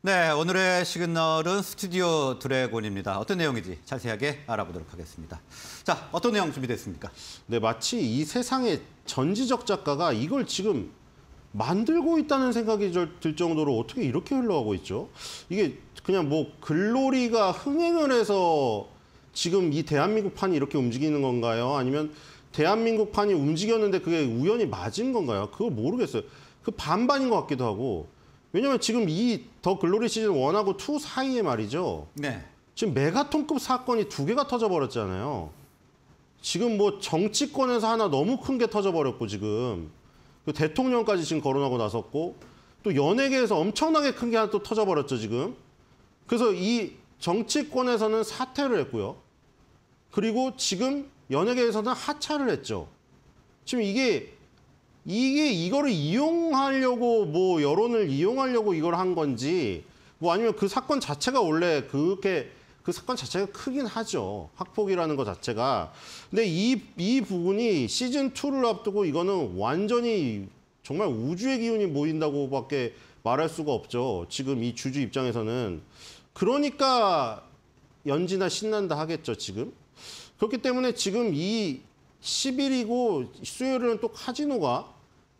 네, 오늘의 시그널은 스튜디오 드래곤입니다. 어떤 내용인지 자세하게 알아보도록 하겠습니다. 자, 어떤 내용 준비됐습니까? 네, 마치 이 세상의 전지적 작가가 이걸 지금 만들고 있다는 생각이 들 정도로 어떻게 이렇게 흘러가고 있죠? 이게 그냥 뭐 글로리가 흥행을 해서 지금 이 대한민국판이 이렇게 움직이는 건가요? 아니면 대한민국판이 움직였는데 그게 우연히 맞은 건가요? 그걸 모르겠어요. 그 반반인 것 같기도 하고 왜냐면 지금 이 더 글로리 시즌 1하고 2 사이에 말이죠. 네. 지금 메가톤급 사건이 두 개가 터져버렸잖아요. 지금 뭐 정치권에서 하나 너무 큰 게 터져버렸고 지금 그 대통령까지 지금 거론하고 나섰고 또 연예계에서 엄청나게 큰 게 하나 또 터져버렸죠 지금. 그래서 이 정치권에서는 사퇴를 했고요. 그리고 지금 연예계에서는 하차를 했죠. 지금 이게 이게 이거를 이용하려고 뭐 여론을 이용하려고 이걸 한 건지 뭐 아니면 그 사건 자체가 원래 그렇게 그 사건 자체가 크긴 하죠. 학폭이라는 것 자체가. 근데 이, 이 부분이 시즌2를 앞두고 이거는 완전히 정말 우주의 기운이 모인다고밖에 말할 수가 없죠. 지금 이 주주 입장에서는. 그러니까 연지나 신난다 하겠죠, 지금. 그렇기 때문에 지금 이 10일이고 수요일은 또 카지노가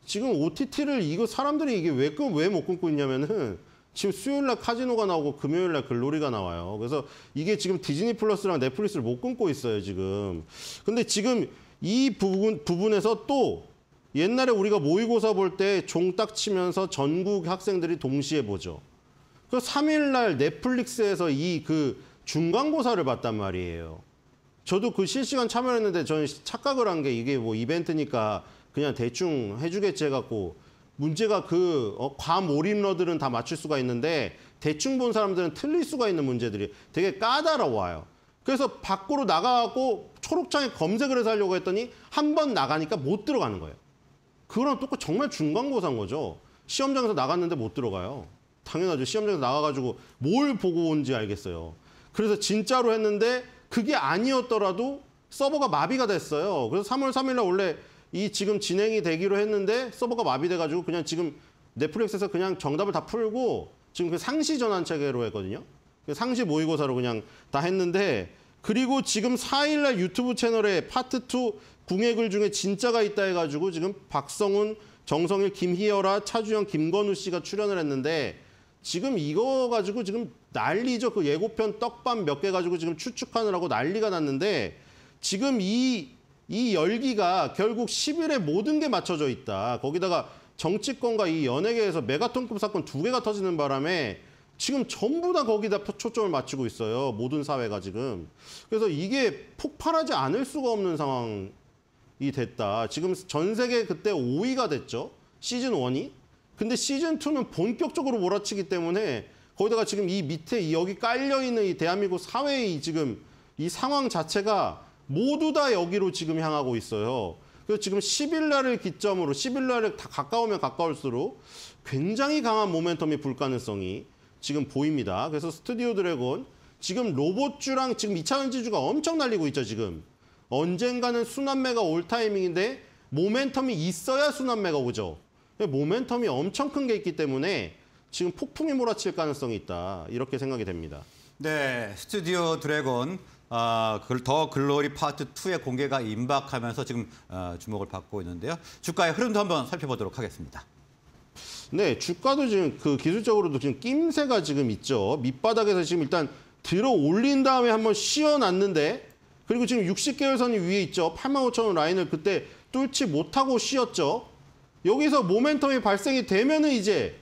지금 OTT를 이거 사람들이 이게 왜 왜못 끊고 있냐면은 지금 수요일 날 카지노가 나오고 금요일 날 글로리가 나와요. 그래서 이게 지금 디즈니 플러스랑 넷플릭스를 못 끊고 있어요, 지금. 근데 지금 이 부분 부분에서 또 옛날에 우리가 모의고사 볼 때 종 딱 치면서 전국 학생들이 동시에 보죠. 그 3일 날 넷플릭스에서 이 그 중간고사를 봤단 말이에요. 저도 그 실시간 참여했는데 저는 착각을 한 게 이게 뭐 이벤트니까 그냥 대충 해주겠지 해갖고 문제가 그 어, 과몰입러들은 다 맞출 수가 있는데 대충 본 사람들은 틀릴 수가 있는 문제들이 되게 까다로워요. 그래서 밖으로 나가고 초록창에 검색을 해서 하려고 했더니 한 번 나가니까 못 들어가는 거예요. 그거랑 똑같이 정말 중간고사인 거죠. 시험장에서 나갔는데 못 들어가요. 당연하죠. 시험장에서 나가가지고 뭘 보고 온지 알겠어요. 그래서 진짜로 했는데 그게 아니었더라도 서버가 마비가 됐어요. 그래서 3월 3일 날 원래 이 지금 진행이 되기로 했는데 서버가 마비돼가지고 그냥 지금 넷플릭스에서 그냥 정답을 다 풀고 지금 그 상시 전환 체계로 했거든요. 그 상시 모의고사로 그냥 다 했는데 그리고 지금 4일 날 유튜브 채널에 파트 2 궁예글 중에 진짜가 있다 해가지고 지금 박성훈, 정성일, 김희열아, 차주영, 김건우 씨가 출연을 했는데 지금 이거 가지고 지금 난리죠. 그 예고편 떡밥 몇 개 가지고 지금 추측하느라고 난리가 났는데 지금 이, 이 열기가 결국 10일에 모든 게 맞춰져 있다. 거기다가 정치권과 이 연예계에서 메가톤급 사건 두 개가 터지는 바람에 지금 전부 다 거기다 초점을 맞추고 있어요. 모든 사회가 지금. 그래서 이게 폭발하지 않을 수가 없는 상황이 됐다. 지금 전 세계 그때 5위가 됐죠. 시즌 1이. 근데 시즌2는 본격적으로 몰아치기 때문에 거기다가 지금 이 밑에 여기 깔려있는 이 대한민국 사회의 지금 이 상황 자체가 모두 다 여기로 지금 향하고 있어요. 그래서 지금 10일 날을 기점으로 10일 날을 다 가까우면 가까울수록 굉장히 강한 모멘텀이 불 가능성이 지금 보입니다. 그래서 스튜디오 드래곤 지금 로봇주랑 지금 2차 전지주가 엄청 날리고 있죠, 지금. 언젠가는 순환매가 올 타이밍인데 모멘텀이 있어야 순환매가 오죠. 모멘텀이 엄청 큰 게 있기 때문에 지금 폭풍이 몰아칠 가능성이 있다. 이렇게 생각이 됩니다. 네, 스튜디오 드래곤 어, 더 글로리 파트 2의 공개가 임박하면서 지금 어, 주목을 받고 있는데요. 주가의 흐름도 한번 살펴보도록 하겠습니다. 네, 주가도 지금 그 기술적으로도 지금 낌새가 지금 있죠. 밑바닥에서 지금 일단 들어 올린 다음에 한번 쉬어놨는데 그리고 지금 60개월선이 위에 있죠. 85,000원 라인을 그때 뚫지 못하고 쉬었죠. 여기서 모멘텀이 발생이 되면은 이제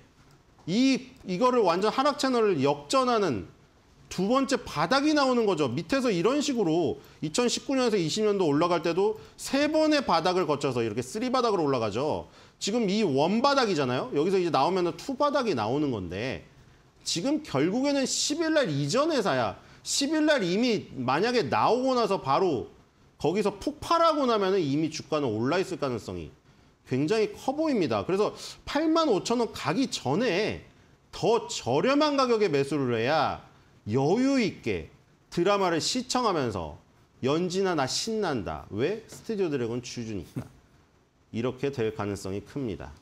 이 이거를 완전 하락 채널을 역전하는 두 번째 바닥이 나오는 거죠. 밑에서 이런 식으로 2019년에서 20년도 올라갈 때도 세 번의 바닥을 거쳐서 이렇게 쓰리 바닥으로 올라가죠. 지금 이 원바닥이잖아요. 여기서 이제 나오면 투바닥이 나오는 건데 지금 결국에는 10일 날 이전에서야 10일 날 이미 만약에 나오고 나서 바로 거기서 폭발하고 나면 은 이미 주가는 올라있을 가능성이 굉장히 커 보입니다. 그래서 8만 5천 원 가기 전에 더 저렴한 가격에 매수를 해야 여유 있게 드라마를 시청하면서 연지아나 신난다. 왜? 스튜디오 드래곤 주주니까. 이렇게 될 가능성이 큽니다.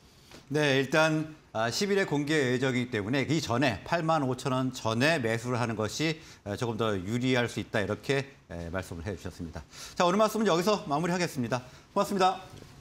네, 일단 10일에 아, 공개 예정이기 때문에 이 그 전에 8만 5천 원 전에 매수를 하는 것이 아, 조금 더 유리할 수 있다 이렇게 말씀을 해주셨습니다. 자, 오늘 말씀은 여기서 마무리하겠습니다. 고맙습니다.